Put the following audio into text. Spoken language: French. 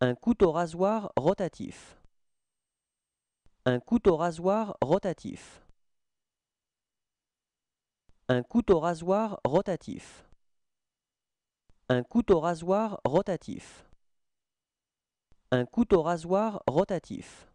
Un couteau rasoir rotatif. Un couteau rasoir rotatif. Un couteau rasoir rotatif. Un couteau rasoir rotatif. Un couteau rasoir rotatif.